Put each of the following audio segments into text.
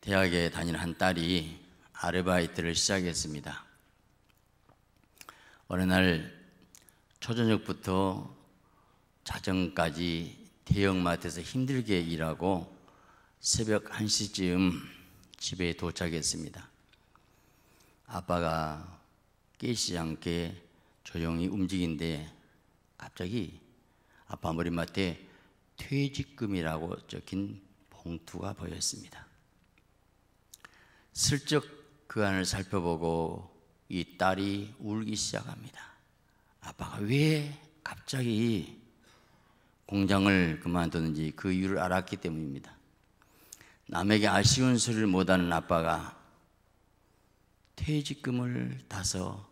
대학에 다니는 한 딸이 아르바이트를 시작했습니다. 어느 날 초저녁부터 자정까지 대형마트에서 힘들게 일하고 새벽 1시쯤 집에 도착했습니다. 아빠가 깨시지 않게 조용히 움직인데 갑자기 아빠 머리맡에 퇴직금이라고 적힌 봉투가 보였습니다. 슬쩍 그 안을 살펴보고 이 딸이 울기 시작합니다. 아빠가 왜 갑자기 공장을 그만뒀는지 그 이유를 알았기 때문입니다. 남에게 아쉬운 소리를 못하는 아빠가 퇴직금을 따서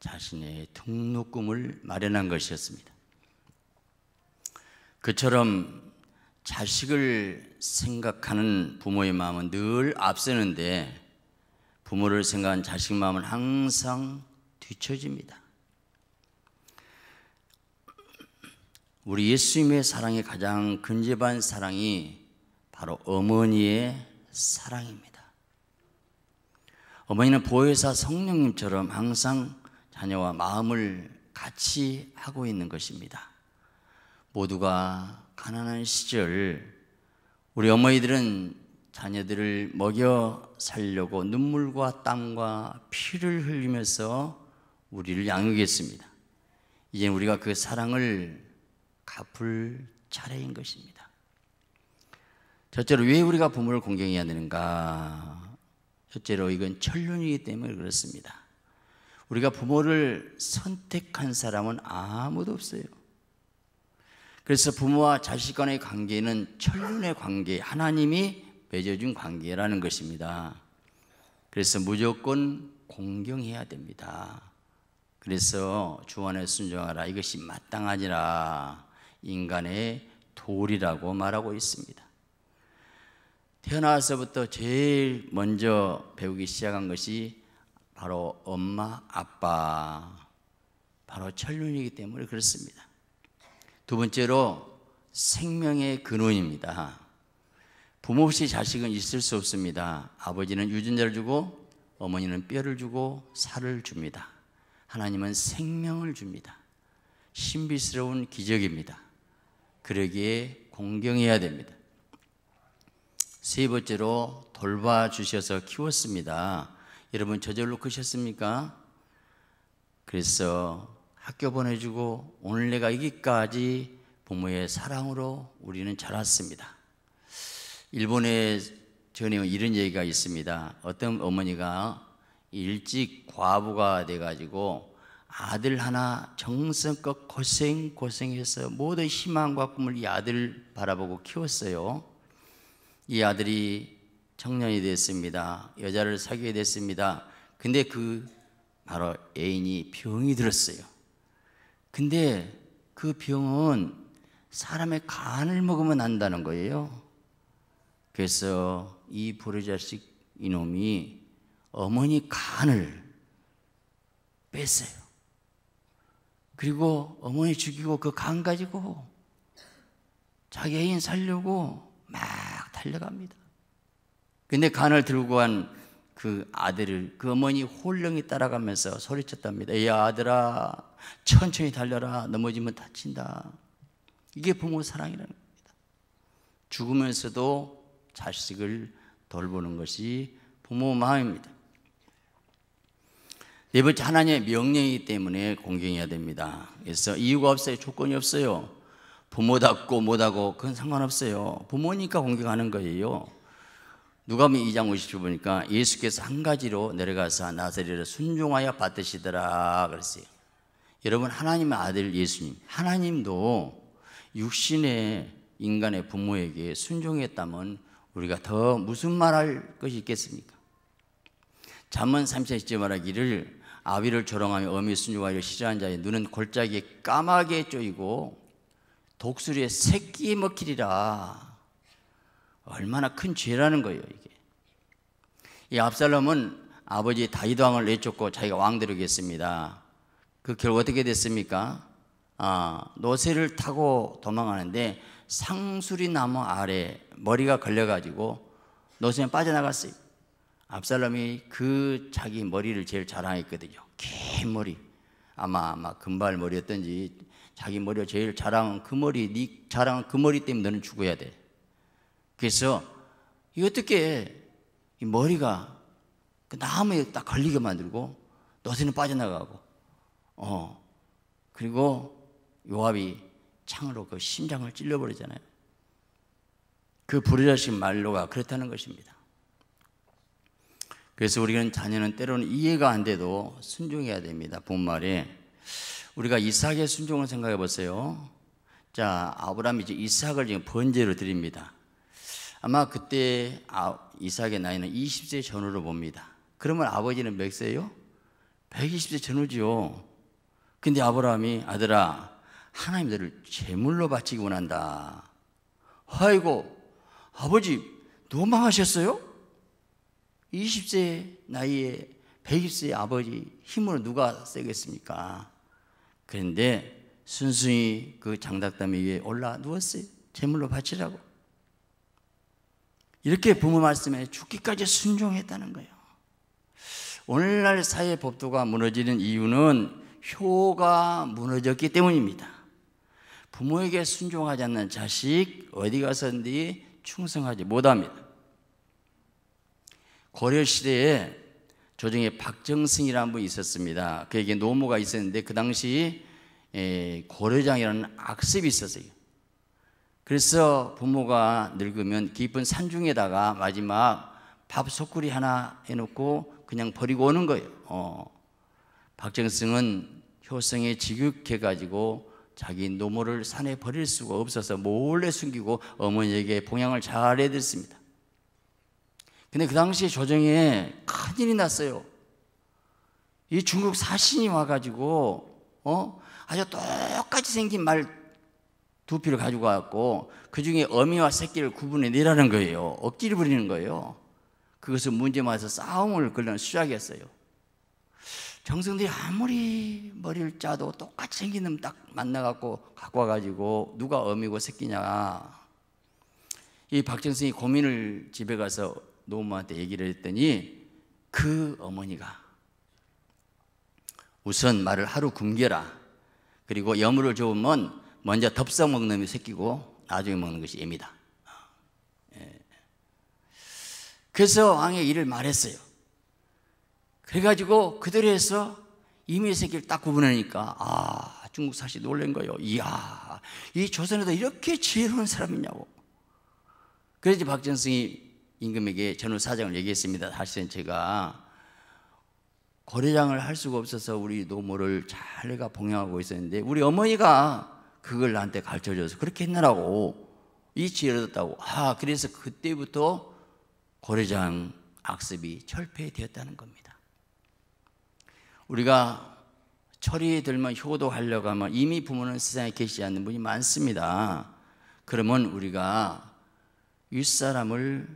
자신의 등록금을 마련한 것이었습니다. 그처럼 자식을 생각하는 부모의 마음은 늘 앞서는데 부모를 생각한 자식 마음은 항상 뒤처집니다. 우리 예수님의 사랑의 가장 근접한 사랑이 바로 어머니의 사랑입니다. 어머니는 보혜사 성령님처럼 항상 자녀와 마음을 같이 하고 있는 것입니다. 모두가 가난한 시절 우리 어머니들은 자녀들을 먹여 살려고 눈물과 땀과 피를 흘리면서 우리를 양육했습니다. 이제 우리가 그 사랑을 갚을 차례인 것입니다. 첫째로 왜 우리가 부모를 공경해야 되는가? 첫째로 이건 천륜이기 때문에 그렇습니다. 우리가 부모를 선택한 사람은 아무도 없어요. 그래서 부모와 자식 간의 관계는 천륜의 관계, 하나님이 맺어준 관계라는 것입니다. 그래서 무조건 공경해야 됩니다. 그래서 주안에 순종하라 이것이 마땅하니라 인간의 도리라고 말하고 있습니다. 태어나서부터 제일 먼저 배우기 시작한 것이 바로 엄마, 아빠, 바로 천륜이기 때문에 그렇습니다. 두 번째로 생명의 근원입니다. 부모 없이 자식은 있을 수 없습니다. 아버지는 유전자를 주고 어머니는 뼈를 주고 살을 줍니다. 하나님은 생명을 줍니다. 신비스러운 기적입니다. 그러기에 공경해야 됩니다. 세 번째로 돌봐주셔서 키웠습니다. 여러분 저절로 크셨습니까? 그래서 학교 보내주고 오늘 내가 이기까지 부모의 사랑으로 우리는 자랐습니다. 일본에 전에 이런 얘기가 있습니다. 어떤 어머니가 일찍 과부가 돼가지고 아들 하나 정성껏 고생 고생해서 모든 희망과 꿈을 이 아들 바라보고 키웠어요. 이 아들이 청년이 됐습니다. 여자를 사귀게 됐습니다. 근데 그 바로 애인이 병이 들었어요. 근데 그 병은 사람의 간을 먹으면 난다는 거예요. 그래서 이 보리자식 이놈이 어머니 간을 뺐어요. 그리고 어머니 죽이고 그 간 가지고 자기 애인 살려고 막 달려갑니다. 근데 간을 들고 간 그 아들을 그 어머니 홀령이 따라가면서 소리쳤답니다. 야 아들아 천천히 달려라. 넘어지면 다친다. 이게 부모 사랑이라는 겁니다. 죽으면서도 자식을 돌보는 것이 부모 마음입니다. 네 번째 하나님의 명령이기 때문에 공경해야 됩니다. 그래서 이유가 없어요. 조건이 없어요. 부모답고 못하고 그건 상관없어요. 부모니까 공경하는 거예요. 누가 보면 2장 50절 보니까 예수께서 한 가지로 내려가서 나사렛을 순종하여 받으시더라 그랬어요. 여러분 하나님의 아들 예수님 하나님도 육신의 인간의 부모에게 순종했다면 우리가 더 무슨 말 할 것이 있겠습니까? 잠언 3장에 말하기를 아비를 조롱하며 어미 순종하려 싫어한 자의 눈은 골짜기에 까마귀 쪼이고 독수리의 새끼에 먹히리라 얼마나 큰 죄라는 거예요 이게 이 압살롬은 아버지 다윗 왕을 내쫓고 자기가 왕 되려고 습니다 그 결과 어떻게 됐습니까? 아, 노새를 타고 도망가는데 상수리 나무 아래 머리가 걸려가지고 노새는 빠져나갔어요. 압살롬이 그 자기 머리를 제일 자랑했거든요. 긴 머리. 아마 아마 금발 머리였던지 자기 머리를 제일 자랑한 그 머리, 네 자랑한 그 머리 때문에 너는 죽어야 돼. 그래서 이 어떻게 이 머리가 그 나무에 딱 걸리게 만들고 노새는 빠져나가고 어. 그리고 요압이 창으로 그 심장을 찔러버리잖아요. 그 불의자식 말로가 그렇다는 것입니다. 그래서 우리는 자녀는 때로는 이해가 안 돼도 순종해야 됩니다. 본말에 우리가 이삭의 순종을 생각해 보세요. 자, 아브라함이 이제 이삭을 지금 번제로 드립니다. 아마 그때 아, 이삭의 나이는 20세 전후로 봅니다. 그러면 아버지는 몇 세요? 120세 전후지요. 근데 아브라함이 아들아 하나님 너를 제물로 바치기 원한다. 아이고 아버지 너 망하셨어요? 20세 나이에 120세 아버지 힘으로 누가 세겠습니까? 그런데 순순히 그 장작담 위에 올라 누웠어요. 제물로 바치라고. 이렇게 부모 말씀에 죽기까지 순종했다는 거예요. 오늘날 사회 법도가 무너지는 이유는 효가 무너졌기 때문입니다. 부모에게 순종하지 않는 자식 어디 가서든지 충성하지 못합니다. 고려 시대에 조정에 박정승이라는 분이 있었습니다. 그에게 노모가 있었는데 그 당시 고려장이라는 악습이 있었어요. 그래서 부모가 늙으면 깊은 산중에다가 마지막 밥 소쿠리 하나 해놓고 그냥 버리고 오는 거예요. 어. 박정승은 효성에 지극해 가지고 자기 노모를 산에 버릴 수가 없어서 몰래 숨기고 어머니에게 봉양을 잘 해드렸습니다. 근데 그 당시에 조정에 큰일이 났어요. 이 중국 사신이 와가지고 어 아주 똑같이 생긴 말두 피를 가지고 왔고 그 중에 어미와 새끼를 구분해 내라는 거예요. 억지를 부리는 거예요. 그것을 문제 만해서 싸움을 걸는 려 수작이었어요. 정성들이 아무리 머리를 짜도 똑같이 생긴 놈 딱 만나갖고 갖고 와가지고 누가 어미고 새끼냐. 이 박정승이 고민을 집에 가서 노모한테 얘기를 했더니 그 어머니가 우선 말을 하루 굶겨라. 그리고 여물을 좋으면 먼저 덥석 먹는 놈이 새끼고 나중에 먹는 것이 애미다. 예. 그래서 왕의 일을 말했어요. 그래가지고 그들에서 이민의 새끼를 딱 구분하니까 아 중국 사실 놀란 거예요. 이야 이 조선에도 이렇게 지혜로운 사람이 냐고 그래서 박전승이 임금에게 전후 사정을 얘기했습니다. 사실은 제가 거래장을 할 수가 없어서 우리 노모를 잘 내가 봉양하고 있었는데 우리 어머니가 그걸 나한테 가르쳐줘서 그렇게 했느라고 이 지혜를 얻었다고. 아 그래서 그때부터 거래장 악습이 철폐되었다는 겁니다. 우리가 철이 들면 효도하려고 하면 이미 부모는 세상에 계시지 않는 분이 많습니다. 그러면 우리가 윗사람을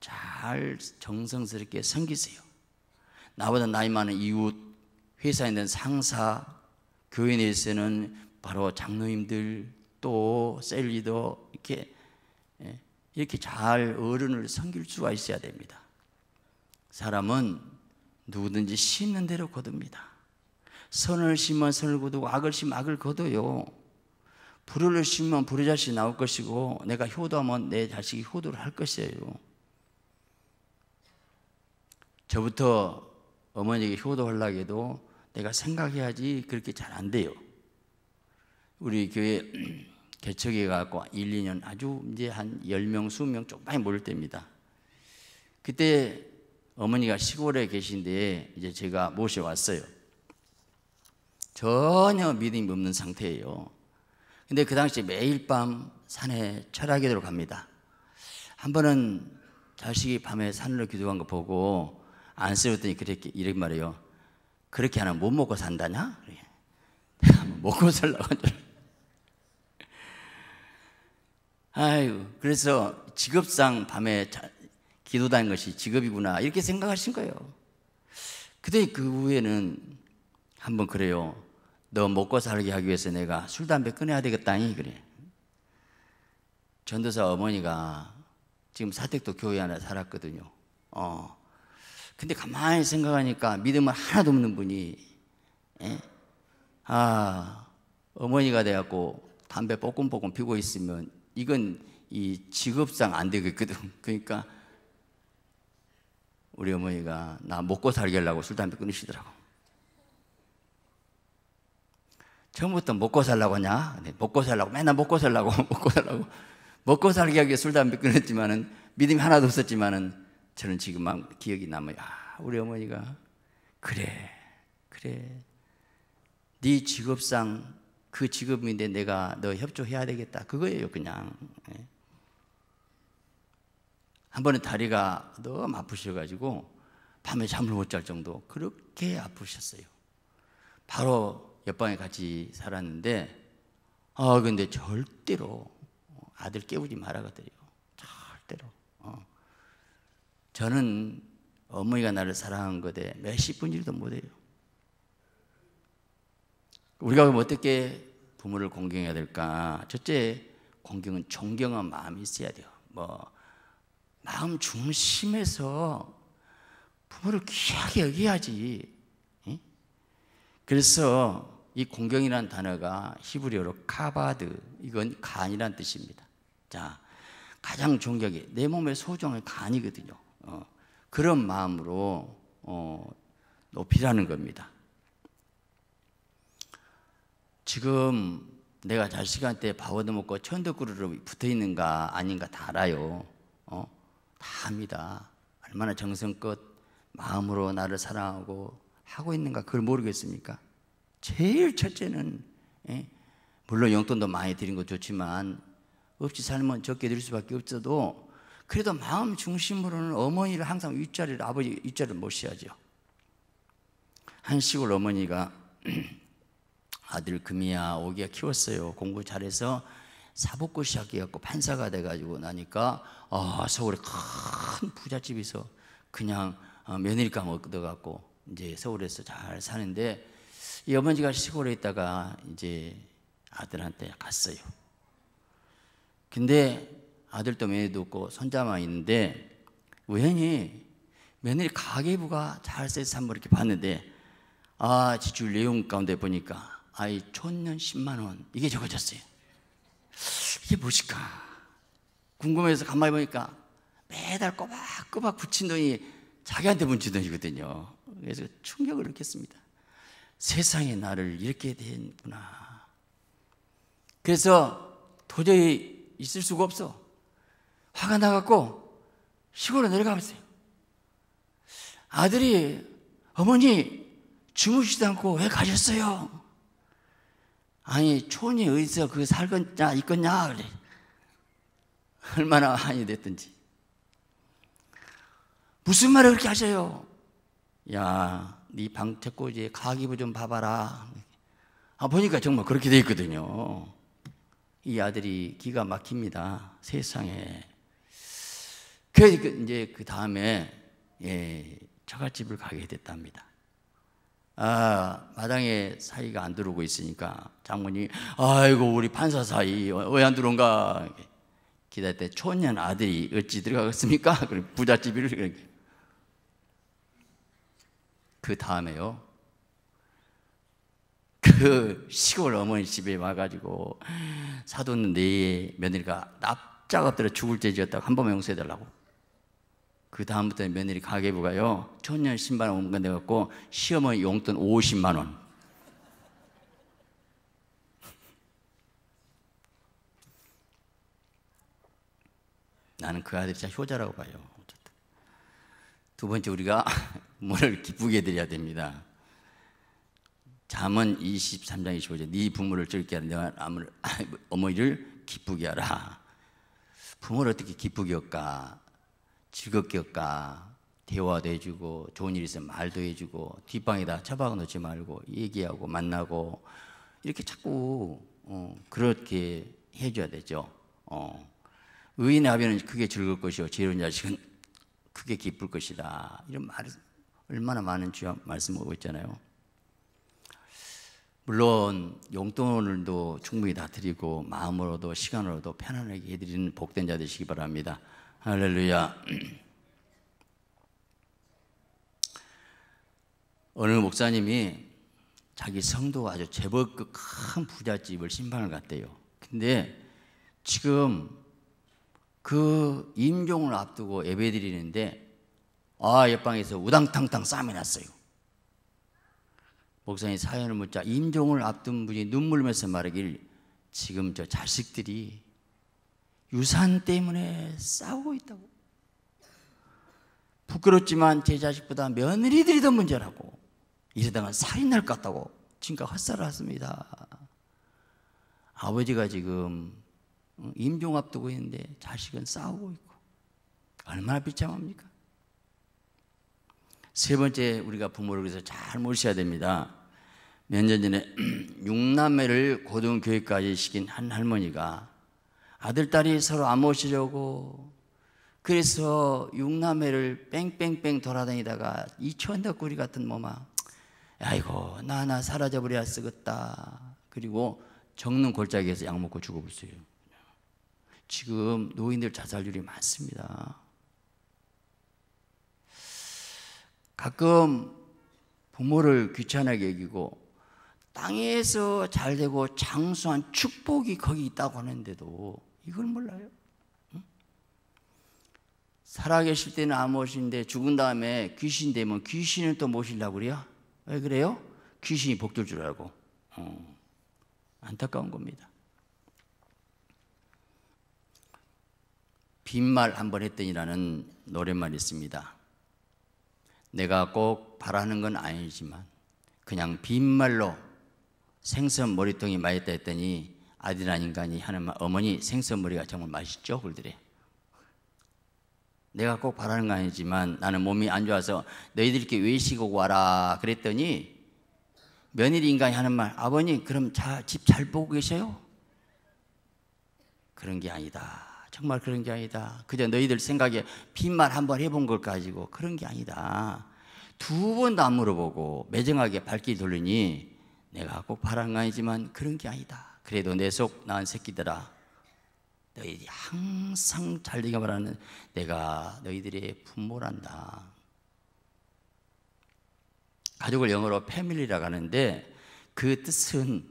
잘 정성스럽게 섬기세요. 나보다 나이 많은 이웃, 회사에 있는 상사, 교회 내에서는 바로 장로님들 또 셀리도 이렇게 예, 이렇게 잘 어른을 섬길 수가 있어야 됩니다. 사람은 누구든지 심는 대로 거둡니다. 선을 심으면 선을 거두고 악을 심으면 악을 거둬요. 불효 심으면 불효 자식이 나올 것이고 내가 효도하면 내 자식이 효도를 할 것이에요. 저부터 어머니에게 효도하려고 해도 내가 생각해야지 그렇게 잘 안 돼요. 우리 교회 개척해 갖고 1, 2년 아주 이제 한 10명, 20명 조 많이 모일 때입니다. 그때 어머니가 시골에 계신데 이제 제가 모셔왔어요. 전혀 믿음이 없는 상태예요. 근데 그 당시 매일 밤 산에 철학기도를 갑니다. 한 번은 자식이 밤에 산으로 기도한 거 보고 안쓰러웠더니 그렇게 이런 말이요 그렇게 하나 못 먹고 산다냐? 먹고 살라고 아이 그래서 직업상 밤에 기도다는 것이 직업이구나 이렇게 생각하신 거예요. 그때 그 후에는 한번 그래요. 너 먹고 살게 하기 위해서 내가 술 담배 끊어야 되겠다니 그래. 전도사 어머니가 지금 사택도 교회 하나 살았거든요. 어. 근데 가만히 생각하니까 믿음은 하나도 없는 분이 에? 예? 아 어머니가 돼갖고 담배 뽀끔뽀끔 피고 있으면 이건 이 직업상 안 되겠거든. 그러니까 우리 어머니가 나 먹고 살게 하려고 술, 담배 끊으시더라고. 처음부터 먹고 살라고 하냐? 네, 먹고 살라고. 맨날 먹고 살라고, 먹고 살라고. 먹고 살게 하기 위해 술, 담배 끊었지만은 믿음이 하나도 없었지만은 저는 지금 막 기억이 남아요. 아, 우리 어머니가 그래, 그래. 네 직업상 그 직업인데 내가 너 협조해야 되겠다. 그거예요, 그냥. 네. 한 번에 다리가 너무 아프셔가지고 밤에 잠을 못 잘 정도 그렇게 아프셨어요. 바로 옆방에 같이 살았는데 아 근데 절대로 아들 깨우지 말아가더래요. 절대로. 어. 저는 어머니가 나를 사랑한 거에 몇십 분일도 못해요. 우리가 어떻게 부모를 공경해야 될까? 첫째, 공경은 존경한 마음이 있어야 돼요. 뭐 마음 중심에서 부모를 귀하게 여기야지. 그래서 이 공경이라는 단어가 히브리어로 카바드 이건 간이란 뜻입니다. 자 가장 존경이 내 몸의 소중한 간이거든요. 어, 그런 마음으로 어, 높이라는 겁니다. 지금 내가 잘 시간 때밥얻 먹고 천덕구르로 붙어 있는가 아닌가 다 알아요. 다 압니다. 얼마나 정성껏 마음으로 나를 사랑하고 하고 있는가 그걸 모르겠습니까? 제일 첫째는 예? 물론 용돈도 많이 드린 거 좋지만 없이 살면 적게 드릴 수밖에 없어도 그래도 마음 중심으로는 어머니를 항상 윗자리를 아버지 윗자리를 모셔야죠. 한 시골 어머니가 아들 금이야 오기야 키웠어요. 공부 잘해서 사복고 시작해갖고 판사가 돼가지고 나니까 아, 서울에 큰 부잣집에서 그냥 어, 며느리감 얻어갖고 이제 서울에서 잘 사는데 이 어머니가 시골에 있다가 이제 아들한테 갔어요. 근데 아들도 며느리도 없고 손자만 있는데 우연히 며느리 가계부가 잘세서 한번 이렇게 봤는데 아 지출 내용 가운데 보니까 아이 천년 10만 원 이게 적어졌어요. 이게 무엇일까? 궁금해서 가만히 보니까 매달 꼬박꼬박 붙인 돈이 자기한테 붙인 돈이거든요. 그래서 충격을 느꼈습니다. 세상이 나를 잃게 된구나. 그래서 도저히 있을 수가 없어. 화가 나갖고 시골로 내려가면서 요 아들이 어머니 주무시지 않고 왜 가셨어요? 아니 촌이 어디서 그 살겠냐 있겠냐 그래 얼마나 한이 됐든지 무슨 말을 그렇게 하세요 야, 네 방책고지에 가기부 좀 봐봐라. 아 보니까 정말 그렇게 돼 있거든요. 이 아들이 기가 막힙니다. 세상에. 그 이제 그 다음에 예, 처갓집을 가게 됐답니다. 아, 마당에 사이가 안 들어오고 있으니까 장모님 아이고 우리 판사 사이 왜 안 들어온가 기다릴 때 초년 아들이 어찌 들어가겠습니까? 부잣집이를 그렇게 그 다음에요. 그 시골 어머니 집에 와가지고 사돈 네 며느리가 납작 엎드려 죽을 죄 지었다고 한 번 용서해달라고 그 다음부터 며느리 가계부가요 천년 신발 온건 돼갖고 시어머니 용돈 50만 원 나는 그 아들이 진짜 효자라고 봐요 어쨌든. 두 번째 우리가 부를 기쁘게 드려야 됩니다 잠언 23장 25절 네 부모를 즐게 하는 내가 뭐, 어머니를 기쁘게 하라 부모를 어떻게 기쁘게 할까 즐겁게까 대화도 해주고 좋은 일 있으면 말도 해주고 뒷방에다 처박아 놓지 말고 얘기하고 만나고 이렇게 자꾸 어, 그렇게 해줘야 되죠. 어. 의인의 합의는 크게 즐거울 것이요 지혜로운 자식은 크게 기쁠 것이다. 이런 말 얼마나 많은 주여 말씀하고 있잖아요. 물론 용돈을도 충분히 다 드리고 마음으로도 시간으로도 편안하게 해드리는 복된 자 되시기 바랍니다. 할렐루야. 오늘 목사님이 자기 성도 아주 제법 그 큰 부잣집을 신방을 갔대요. 근데 지금 그 임종을 앞두고 예배 드리는데 아, 옆방에서 우당탕탕 싸움이 났어요. 목사님 사연을 묻자 임종을 앞둔 분이 눈물면서 말하길 지금 저 자식들이 유산 때문에 싸우고 있다고. 부끄럽지만 제 자식보다 며느리들이 더 문제라고. 이러다가 살인 날것 같다고. 지금까 헛살을 했습니다. 아버지가 지금 임종 앞두고 있는데 자식은 싸우고 있고. 얼마나 비참합니까? 세 번째 우리가 부모를 위해서잘 모셔야 됩니다. 몇 년 전에 육남매를 고등교육까지 시킨 한 할머니가 아들, 딸이 서로 안 모시려고 그래서 육남매를 뺑뺑뺑 돌아다니다가 이 천덕구리 같은 몸아 아이고 나나 사라져버려야 쓰겠다 그리고 적는 골짜기에서 약 먹고 죽어버렸어요 지금 노인들 자살률이 많습니다 가끔 부모를 귀찮게 여기고 땅에서 잘 되고 장수한 축복이 거기 있다고 하는데도 이걸 몰라요? 살아계실 때는 암호신데 죽은 다음에 귀신 되면 귀신을 또 모시려고 그래요? 왜 그래요? 귀신이 복줄 줄 알고 어. 안타까운 겁니다. 빈말 한번 했더니라는 노랫말이 있습니다. 내가 꼭 바라는 건 아니지만 그냥 빈말로 생선 머리통이 맞았다 했더니 아디란 인간이 하는 말, 어머니 생선머리가 정말 맛있죠? 그러더 내가 꼭 바라는 건 아니지만 나는 몸이 안 좋아서 너희들께 외식 오고 와라 그랬더니 며느리 인간이 하는 말, 아버님 그럼 집 잘 보고 계세요? 그런 게 아니다. 정말 그런 게 아니다. 그저 너희들 생각에 빈말 한번 해본 걸 가지고 그런 게 아니다. 두 번도 안 물어보고 매정하게 발길 돌리니 내가 꼭 바란 건 아니지만 그런 게 아니다. 그래도 내속 낳은 새끼들아 너희들이 항상 잘리게 말하는 내가 너희들의 분모란다 가족을 영어로 패밀리라고 하는데 그 뜻은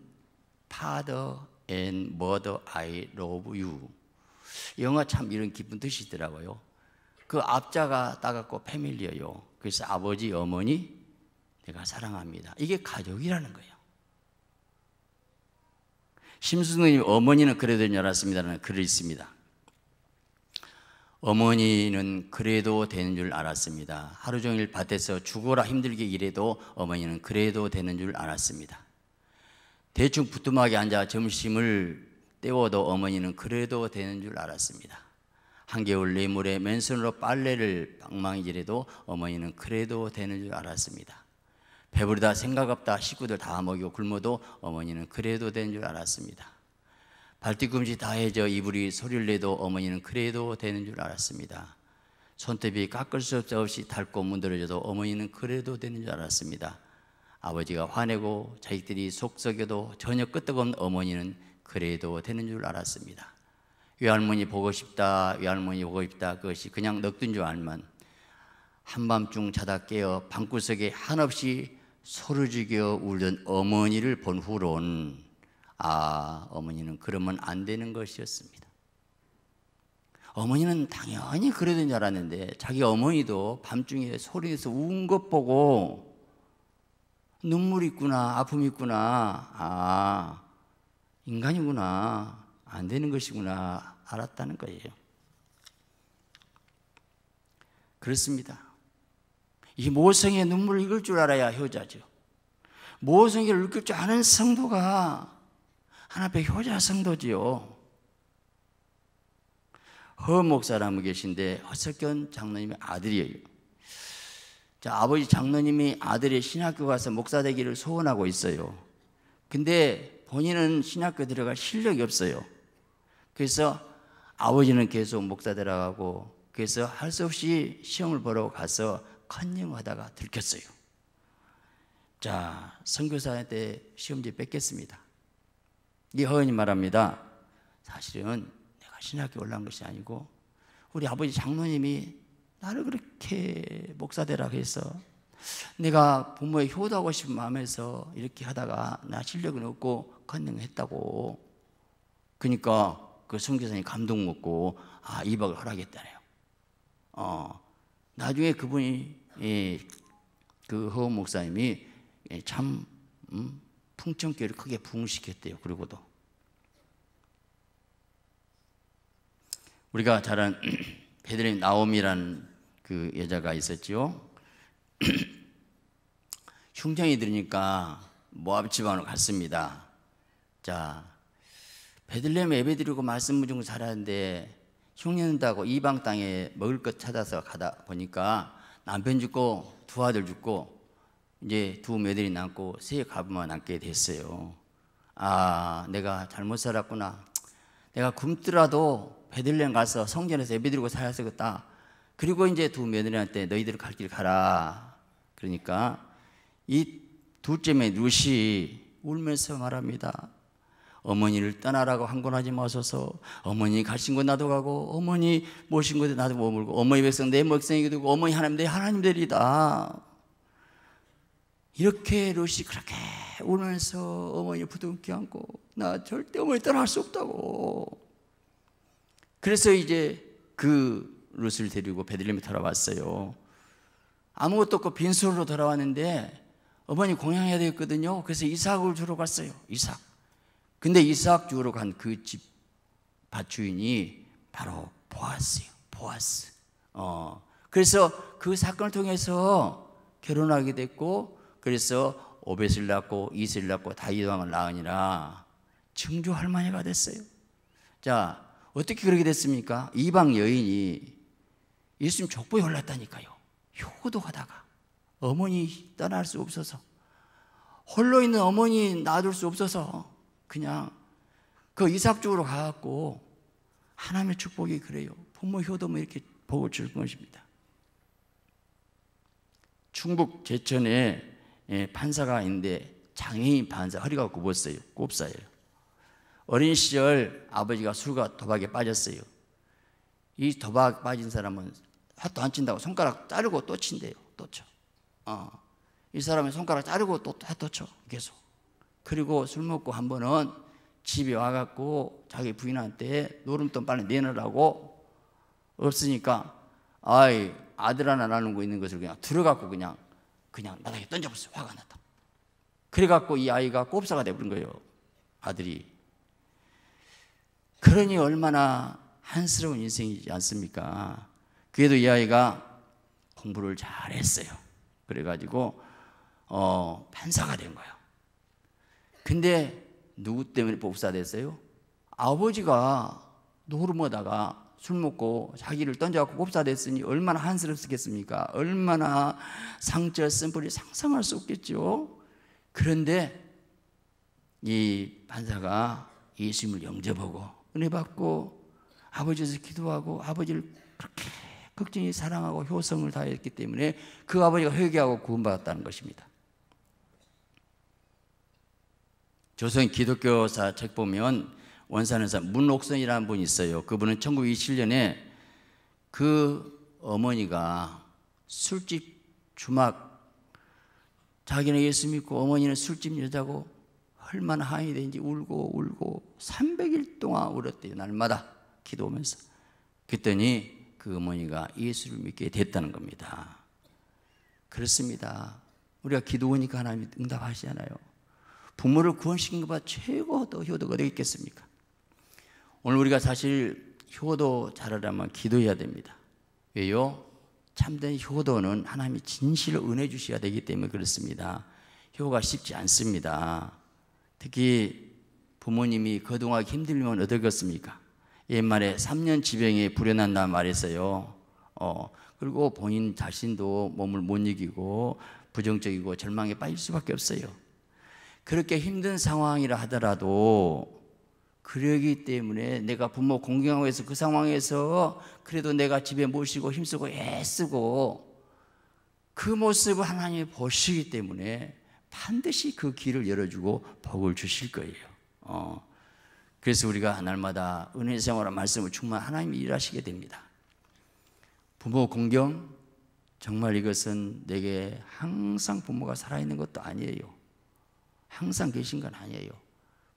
father and mother I love you 영어 참 이런 기쁜 뜻이더라고요 그 앞자가 따갖고 패밀리예요 그래서 아버지 어머니 내가 사랑합니다 이게 가족이라는 거예요 심순우님 어머니는 그래도 되는 줄 알았습니다라는 글을 있니다 어머니는 그래도 되는 줄 알았습니다. 하루 종일 밭에서 죽어라 힘들게 일해도 어머니는 그래도 되는 줄 알았습니다. 대충 부뚜막에 앉아 점심을 때워도 어머니는 그래도 되는 줄 알았습니다. 한겨울 내물에 네 맨손으로 빨래를 방망이질해도 어머니는 그래도 되는 줄 알았습니다. 배부르다 생각 없다 식구들 다 먹이고 굶어도 어머니는 그래도 된 줄 알았습니다. 발뒤꿈치 다 해져 이불이 소리를 내도 어머니는 그래도 되는 줄 알았습니다. 손톱이 깎을 수 없이 닳고 문드러져도 어머니는 그래도 되는 줄 알았습니다. 아버지가 화내고 자식들이 속썩여도 전혀 끄떡없는 어머니는 그래도 되는 줄 알았습니다. 외할머니 보고 싶다, 외할머니 보고 싶다 그것이 그냥 넋둔 줄 알만 한밤중 자다 깨어 방구석에 한없이 소리지겨 울던 어머니를 본 후론 아 어머니는 그러면 안 되는 것이었습니다. 어머니는 당연히 그러던 줄 알았는데 자기 어머니도 밤중에 소리내서 운것 보고 눈물 있구나 아픔 있구나 아 인간이구나 안 되는 것이구나 알았다는 거예요. 그렇습니다. 이 모성의 눈물을 읽을 줄 알아야 효자죠. 모성애를 읽을 줄 아는 성도가 하나님의 효자 성도지요. 허목사라 계신데 허석현 장로님의 아들이에요. 자, 아버지 장로님이 아들이 신학교 가서 목사 되기를 소원하고 있어요. 근데 본인은 신학교 들어갈 실력이 없어요. 그래서 아버지는 계속 목사 들어가고 그래서 할 수 없이 시험을 보러 가서 컨닝하다가 들켰어요. 자, 선교사한테 시험지 뺏겠습니다. 이 허연이 말합니다. 사실은 내가 신학교 올라온 것이 아니고 우리 아버지 장로님이 나를 그렇게 목사 되라고 해서 내가 부모에 효도하고 싶은 마음에서 이렇게 하다가 나 실력은 없고 건능했다고 그러니까 그 선교사님 감동 먹고 아 이박을 하라겠다네요. 어 나중에 그분이 그 허원 목사님이 예, 참 음, 풍청교를 크게 부흥시켰대요. 그리고도 우리가 잘 아는 베드레 나옴이라는 그 여자가 있었지요. 흉장이 들으니까 모압 지방으로 갔습니다. 자, 베들레헴 예배 드리고 말씀 무중 살았는데 흉년다고 이방 땅에 먹을 것 찾아서 가다 보니까 남편 죽고 두 아들 죽고 이제 두 며느리 남고 세 가부만 남게 됐어요. 아, 내가 잘못 살았구나. 내가 굶더라도 베들레 가서 성전에서 예배드리고 살았겠다. 그리고 이제 두 며느리한테 너희들 갈 길 가라. 그러니까 이 둘째 매 룻이 울면서 말합니다. 어머니를 떠나라고 한건 하지 마소서. 어머니 가신 곳 나도 가고 어머니 모신 곳에 나도 머물고 어머니 백성 내 백성이 되고 어머니 하나님 내 하나님 되리다. 이렇게 롯이 그렇게 울면서 어머니 부둥켜 안고 나 절대 어머니 떠날 수 없다고. 그래서 이제 그루롯를 데리고 베들레헴에 돌아왔어요. 아무것도 없고 빈손으로 돌아왔는데 어머니 공양해야 되겠거든요. 그래서 이삭을 주러 갔어요. 이삭. 근데 이삭 주로 간 그 집 밭주인이 바로 보아스요. 보아스. 어. 그래서 그 사건을 통해서 결혼하게 됐고 그래서 오벳을 낳고 이슬을 낳고 다윗 왕을 낳으니라 증조 할머니가 됐어요. 자, 어떻게 그렇게 됐습니까? 이방 여인이 예수님 족보에 올랐다니까요. 효도하다가 어머니 떠날 수 없어서 홀로 있는 어머니 놔둘 수 없어서 그냥 그이삭쪽으로 가갖고 하나님의 축복이 그래요. 부모 효도면 뭐 이렇게 복을 줄 것입니다. 충북 제천에 예, 판사가 있는데 장애인 판사 허리가 굽었어요. 꼽사예요. 어린 시절 아버지가 술과 도박에 빠졌어요. 이 도박 빠진 사람은 화도 안 친다고 손가락 자르고 또 친대요. 또 쳐. 어. 이 사람은 손가락 자르고 또 화도 쳐. 계속. 그리고 술 먹고 한 번은 집에 와갖고 자기 부인한테 노름돈 빨리 내놓라고 없으니까 아이 아들 하나 나누고 있는 것을 그냥 들어갖고 그냥 그냥 나에 던져버렸어 화가 났다 그래갖고 이 아이가 꼽사가 돼버린 거예요 아들이 그러니 얼마나 한스러운 인생이지 않습니까 그래도 이 아이가 공부를 잘했어요 그래가지고 어, 판사가 된 거야 근데 누구 때문에 복사됐어요? 아버지가 노름하다가 술 먹고 자기를 던져갖고 곱사됐으니 얼마나 한스럽겠습니까? 얼마나 상처, 쓴뿌리 상상할 수 없겠죠? 그런데 이 판사가 예수님을 영접하고 은혜 받고 아버지에서 기도하고 아버지를 그렇게 극진히 사랑하고 효성을 다했기 때문에 그 아버지가 회개하고 구원받았다는 것입니다. 조선 기독교사 책 보면 원산에서 문옥선이라는 분이 있어요. 그분은 1927년에 그 어머니가 술집 주막 자기는 예수 믿고 어머니는 술집 여자고 얼마나 하인이 된지 울고 울고 300일 동안 울었대요. 날마다 기도하면서. 그랬더니 그 어머니가 예수를 믿게 됐다는 겁니다. 그렇습니다. 우리가 기도하니까 하나님이 응답하시잖아요. 부모를 구원시킨 것보다 최고도 효도가 어겠습니까 오늘 우리가 사실 효도 잘하려면 기도해야 됩니다. 왜요? 참된 효도는 하나님이 진실로 은혜 주셔야 되기 때문에 그렇습니다. 효가 쉽지 않습니다. 특히 부모님이 거동하기 힘들면 어떻겠습니까? 옛말에 3년 지병에 불려난다 말했어요. 어, 그리고 본인 자신도 몸을 못 이기고 부정적이고 절망에 빠질 수밖에 없어요. 그렇게 힘든 상황이라 하더라도 그러기 때문에 내가 부모 공경하고 해서 그 상황에서 그래도 내가 집에 모시고 힘쓰고 애쓰고 그 모습을 하나님이 보시기 때문에 반드시 그 길을 열어주고 복을 주실 거예요. 어. 그래서 우리가 날마다 은혜 생활과 말씀을 충만 하나님이 일하시게 됩니다. 부모 공경 정말 이것은 내게 항상 부모가 살아있는 것도 아니에요. 항상 계신 건 아니에요.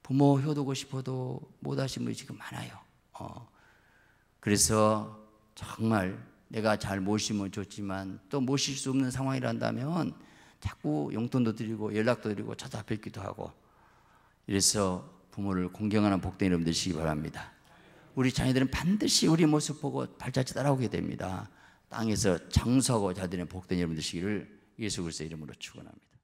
부모 효도고 싶어도 못하신 분이 지금 많아요. 어. 그래서 정말 내가 잘 모시면 좋지만 또 모실 수 없는 상황이란다면 자꾸 용돈도 드리고 연락도 드리고 찾아뵙기도 하고 이래서 부모를 공경하는 복된 여러 되시기 바랍니다. 우리 자녀들은 반드시 우리 모습 보고 발자취 따라오게 됩니다. 땅에서 장수하고 자들의 복된 여러분 되시기를 예수 그리스도 이름으로 축원합니다.